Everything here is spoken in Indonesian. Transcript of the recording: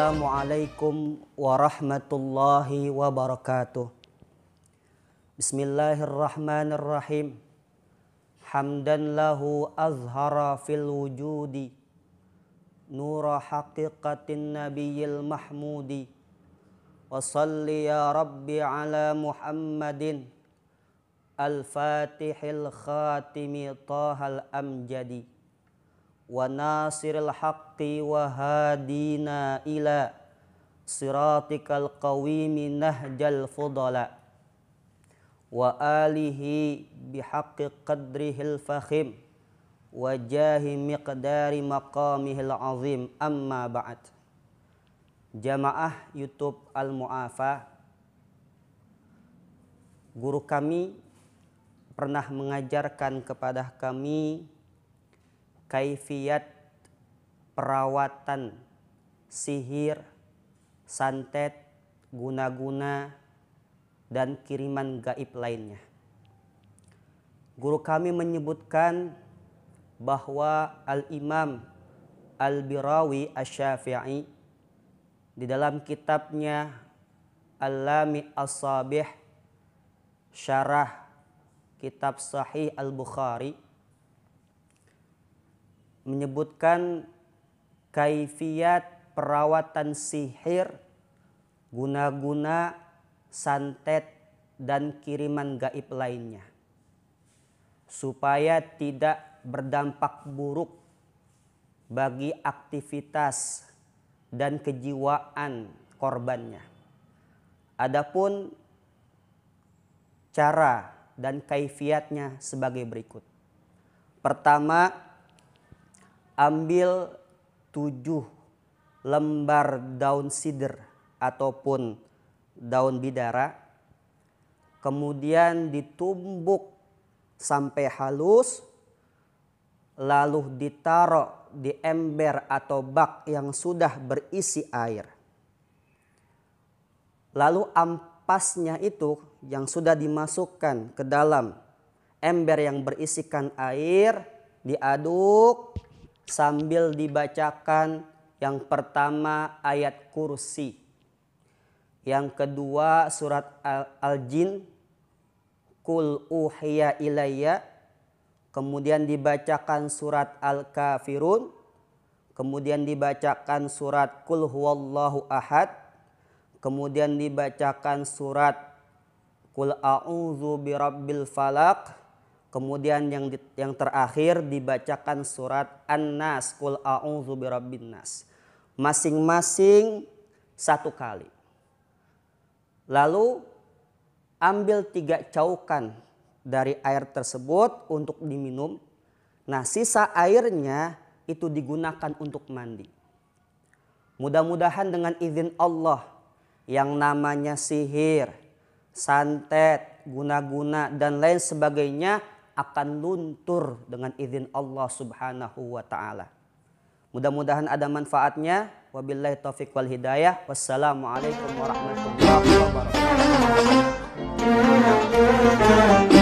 Assalamualaikum warahmatullahi wabarakatuh. Bismillahirrahmanirrahim. Hamdan lahu azhara fil wujudi. Nura haqiqatin nabiyil mahmudi. Wa salli ya Rabbi ala Muhammadin. Al-Fatihil khatimi tahal amjadi. wa nasiril haqqi wa hadina ila siratikal qawimi nahjal fudala wa alihi bihaqqi qadrihil fakhim wa jahi miqdari maqamihil azim amma ba'd jamaah youtube al-mu'afa guru kami pernah mengajarkan kepada kami Kaifiat perawatan sihir, santet, guna-guna, dan kiriman gaib lainnya. Guru kami menyebutkan bahwa Al-Imam Al-Birawi asy-syafi'i di dalam kitabnya Al-Lami As-Sabih Syarah Kitab Sahih Al-Bukhari menyebutkan kaifiat perawatan sihir, guna-guna, santet, dan kiriman gaib lainnya. Supaya tidak berdampak buruk bagi aktivitas dan kejiwaan korbannya. Adapun cara dan kaifiatnya sebagai berikut. Pertama, ambil tujuh lembar daun sidr ataupun daun bidara. Kemudian ditumbuk sampai halus. Lalu ditaruh di ember atau bak yang sudah berisi air. Lalu ampasnya itu yang sudah dimasukkan ke dalam ember yang berisikan air diaduk sambil dibacakan yang pertama ayat kursi. Yang kedua surat Al-Jin Kul uhiya ilayya Kemudian dibacakan surat Al-Kafirun Kemudian dibacakan surat Kul huwallahu ahad Kemudian dibacakan surat Kul a'udzu birabbil falak. Kemudian yang di, yang terakhir dibacakan surat An-Nas, kul a'udzu birabbin nas. Masing-masing satu kali. Lalu ambil tiga caukan dari air tersebut untuk diminum. Nah, sisa airnya itu digunakan untuk mandi. Mudah-mudahan dengan izin Allah yang namanya sihir, santet, guna-guna dan lain sebagainya akan luntur dengan izin Allah Subhanahu wa taala. Mudah-mudahan ada manfaatnya. Wabillahi taufik wal hidayah. Wassalamualaikum warahmatullahi wabarakatuh.